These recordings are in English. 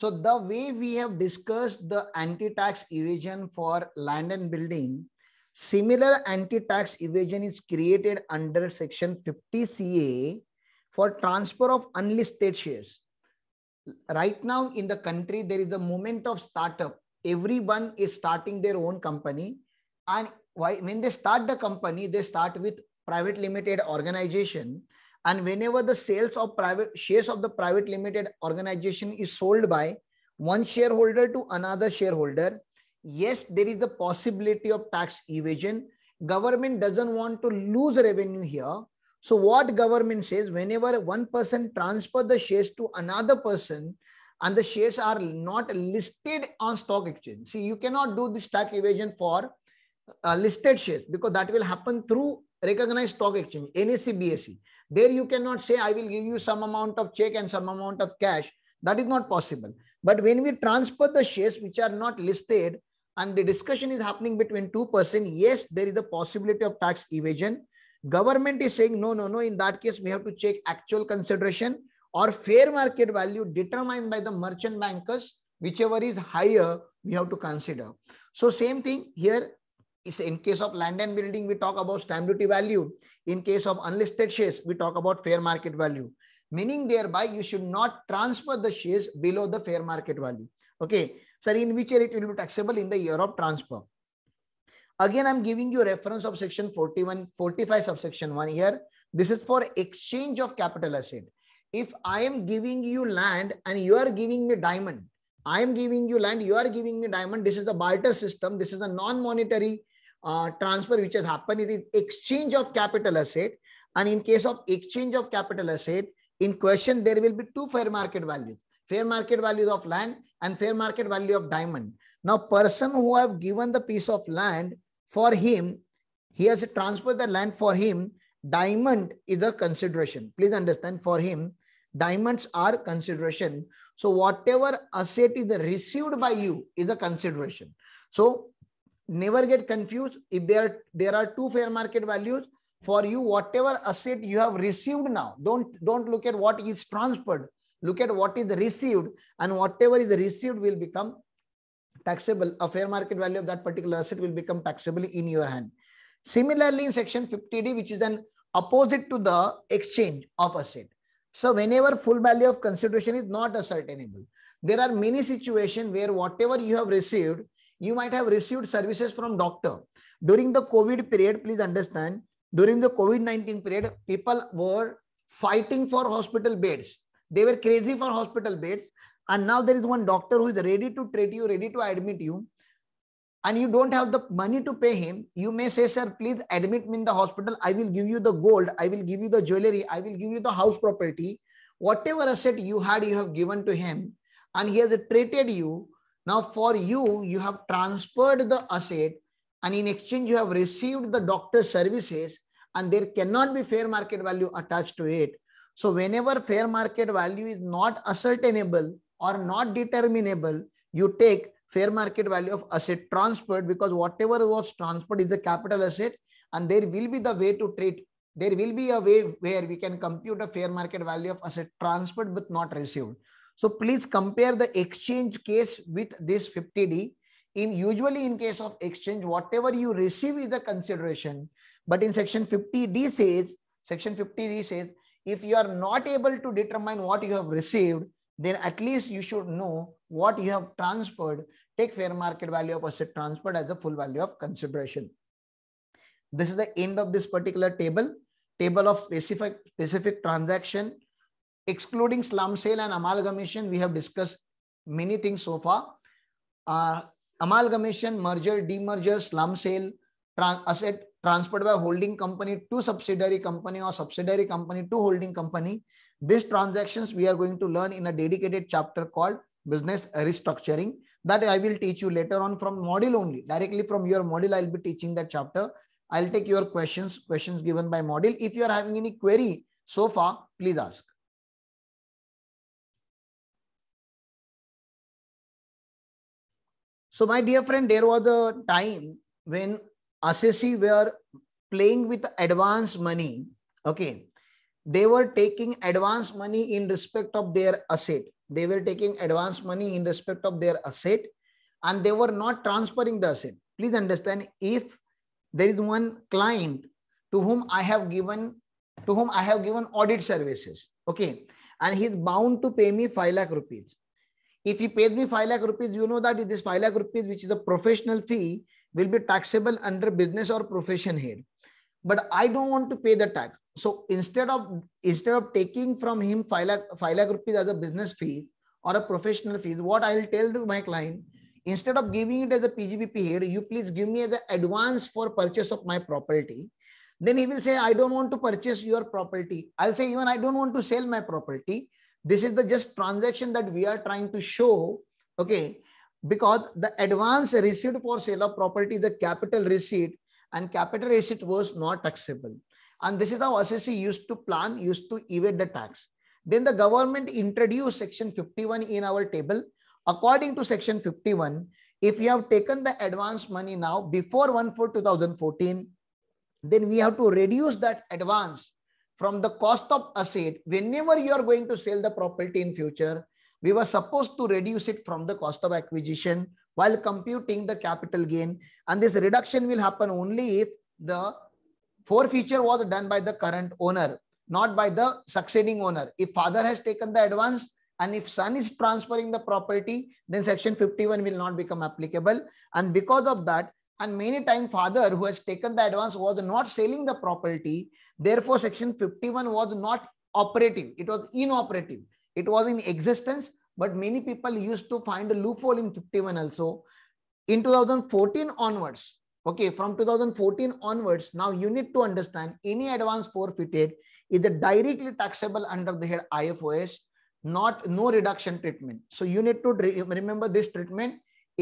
So the way we have discussed the anti-tax evasion for land and building, similar anti-tax evasion is created under section 50 CA for transfer of unlisted shares. Right now in the country, there is a movement of startup. Everyone is starting their own company. And why, when they start the company, they start with private limited organization and whenever the sales of private shares of the private limited organization is sold by one shareholder to another shareholder, yes, there is the possibility of tax evasion. Government doesn't want to lose revenue here. So what government says, whenever one person transfer the shares to another person, and the shares are not listed on stock exchange. See, you cannot do this tax evasion for uh, listed shares because that will happen through recognized stock exchange, NAC, BSE. There you cannot say, I will give you some amount of check and some amount of cash. That is not possible. But when we transfer the shares which are not listed and the discussion is happening between two persons, yes, there is a possibility of tax evasion. Government is saying, no, no, no, in that case, we have to check actual consideration or fair market value determined by the merchant bankers, whichever is higher, we have to consider. So same thing here, if in case of land and building, we talk about stamp duty value. In case of unlisted shares, we talk about fair market value. Meaning thereby, you should not transfer the shares below the fair market value. Okay. Sir, in which year it will be taxable in the year of transfer. Again, I'm giving you reference of section 41, 45 subsection 1 here. This is for exchange of capital asset. If I am giving you land and you are giving me diamond, I am giving you land, you are giving me diamond. This is the barter system. This is a non-monetary transfer which has happened is exchange of capital asset and in case of exchange of capital asset in question there will be two fair market values fair market values of land and fair market value of diamond now person who have given the piece of land for him he has transferred the land for him diamond is a consideration please understand for him diamonds are consideration so whatever asset is received by you is a consideration so never get confused if there there are two fair market values for you whatever asset you have received now don't don't look at what is transferred look at what is received and whatever is received will become taxable a fair market value of that particular asset will become taxable in your hand similarly in section 50d which is an opposite to the exchange of asset so whenever full value of consideration is not ascertainable there are many situations where whatever you have received you might have received services from doctor during the covid period please understand during the covid-19 period people were fighting for hospital beds they were crazy for hospital beds and now there is one doctor who is ready to treat you ready to admit you and you don't have the money to pay him you may say sir please admit me in the hospital i will give you the gold i will give you the jewelry i will give you the house property whatever asset you had you have given to him and he has treated you now for you, you have transferred the asset and in exchange you have received the doctor's services and there cannot be fair market value attached to it. So whenever fair market value is not ascertainable or not determinable, you take fair market value of asset transferred because whatever was transferred is the capital asset and there will be the way to treat there will be a way where we can compute a fair market value of asset transferred but not received. So please compare the exchange case with this 50D. In usually in case of exchange, whatever you receive is the consideration. But in section 50D says, section 50D says, if you are not able to determine what you have received, then at least you should know what you have transferred. Take fair market value of asset transferred as the full value of consideration. This is the end of this particular table, table of specific, specific transaction, excluding slum sale and amalgamation, we have discussed many things so far. Uh, amalgamation, merger, demerger, slum sale, asset transferred by holding company to subsidiary company or subsidiary company to holding company. These transactions we are going to learn in a dedicated chapter called business restructuring that I will teach you later on from module only. Directly from your module, I'll be teaching that chapter. I'll take your questions, questions given by module. If you are having any query so far, please ask. So, my dear friend, there was a time when Assisi were playing with advance money. Okay. They were taking advance money in respect of their asset. They were taking advance money in respect of their asset and they were not transferring the asset. Please understand if there is one client to whom I have given to whom I have given audit services. Okay. And he is bound to pay me 5 lakh rupees. If he pays me 5 lakh rupees, you know that this 5 lakh rupees, which is a professional fee, will be taxable under business or profession head. But I don't want to pay the tax. So instead of instead of taking from him 5 lakh, 5 lakh rupees as a business fee or a professional fee, what I will tell to my client, instead of giving it as a PGBP head, you please give me the advance for purchase of my property. Then he will say, I don't want to purchase your property. I'll say, even I don't want to sell my property. This is the just transaction that we are trying to show. Okay. Because the advance received for sale of property, the capital receipt and capital receipt was not taxable. And this is how SSC used to plan, used to evade the tax. Then the government introduced section 51 in our table. According to section 51, if you have taken the advance money now before 1 for 2014, then we have to reduce that advance from the cost of asset, whenever you are going to sell the property in future, we were supposed to reduce it from the cost of acquisition while computing the capital gain. And this reduction will happen only if the forfeiture was done by the current owner, not by the succeeding owner. If father has taken the advance, and if son is transferring the property, then section 51 will not become applicable. And because of that, and many time father who has taken the advance was not selling the property. Therefore, section 51 was not operative. It was inoperative. It was in existence, but many people used to find a loophole in 51 also. In 2014 onwards, okay, from 2014 onwards, now you need to understand any advance forfeited is directly taxable under the head IFOS, not no reduction treatment. So you need to remember this treatment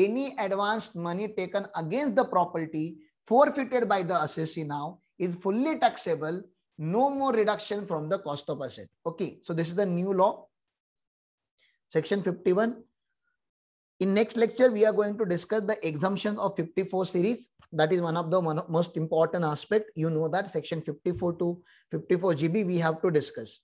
any advanced money taken against the property forfeited by the assessee now is fully taxable no more reduction from the cost of asset okay so this is the new law section 51 in next lecture we are going to discuss the exemption of 54 series that is one of the most important aspect you know that section 54 to 54 gb we have to discuss